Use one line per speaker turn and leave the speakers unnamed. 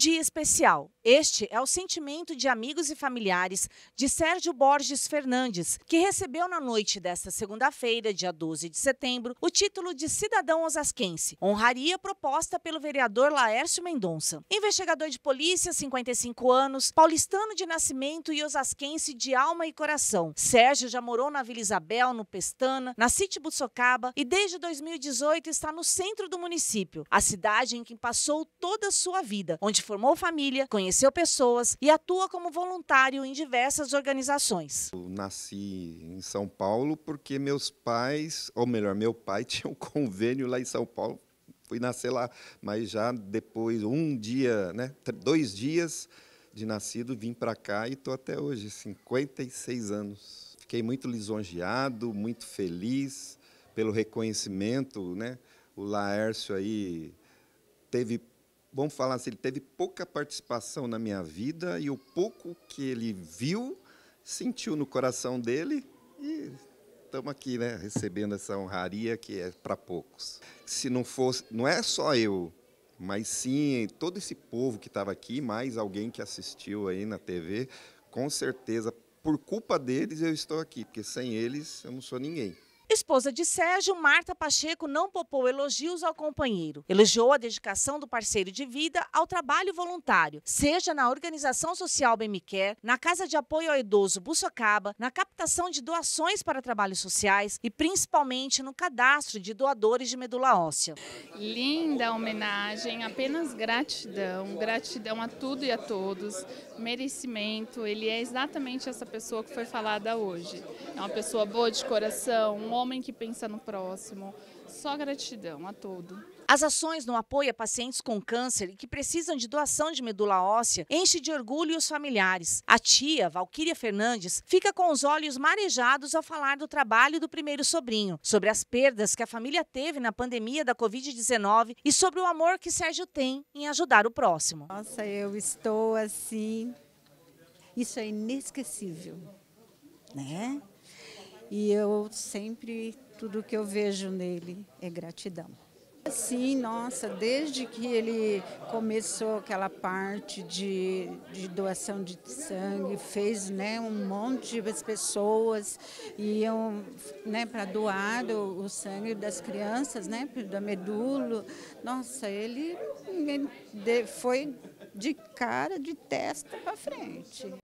dia especial. Este é o sentimento de amigos e familiares de Sérgio Borges Fernandes, que recebeu na noite desta segunda-feira, dia 12 de setembro, o título de cidadão osasquense, honraria proposta pelo vereador Laércio Mendonça. Investigador de polícia, 55 anos, paulistano de nascimento e osasquense de alma e coração. Sérgio já morou na Vila Isabel, no Pestana, na City Buçocaba e desde 2018 está no centro do município, a cidade em que passou toda a sua vida, onde formou família, conheceu pessoas e atua como voluntário em diversas organizações.
Eu nasci em São Paulo porque meus pais, ou melhor, meu pai tinha um convênio lá em São Paulo fui nascer lá, mas já depois, um dia, né, dois dias de nascido, vim para cá e estou até hoje, 56 anos. Fiquei muito lisonjeado, muito feliz pelo reconhecimento. Né? O Laércio aí teve vamos falar assim, ele teve pouca participação na minha vida e o pouco que ele viu, sentiu no coração dele e estamos aqui, né, recebendo essa honraria que é para poucos. Se não fosse, não é só eu, mas sim todo esse povo que estava aqui, mais alguém que assistiu aí na TV, com certeza por culpa deles eu estou aqui, porque sem eles eu não sou ninguém.
Esposa de Sérgio, Marta Pacheco não poupou elogios ao companheiro. Elogiou a dedicação do parceiro de vida ao trabalho voluntário, seja na organização social Bem Me Quer, na Casa de Apoio ao Idoso Bussocaba, na captação de doações para trabalhos sociais e principalmente no cadastro de doadores de medula óssea. Linda homenagem, apenas gratidão, gratidão a tudo e a todos, merecimento. Ele é exatamente essa pessoa que foi falada hoje. É uma pessoa boa de coração, um homem que pensa no próximo. Só gratidão a todo. As ações no apoio a pacientes com câncer e que precisam de doação de medula óssea enche de orgulho os familiares. A tia, Valquíria Fernandes, fica com os olhos marejados ao falar do trabalho do primeiro sobrinho, sobre as perdas que a família teve na pandemia da Covid-19 e sobre o amor que Sérgio tem em ajudar o próximo. Nossa, eu estou
assim. Isso é inesquecível, né? E eu sempre, tudo que eu vejo nele é gratidão. Sim, nossa, desde que ele começou aquela parte de, de doação de sangue, fez né, um monte de pessoas iam né, para doar o, o, sangue das crianças, né, da medulo. Nossa, ele foi de cara, de testa para frente.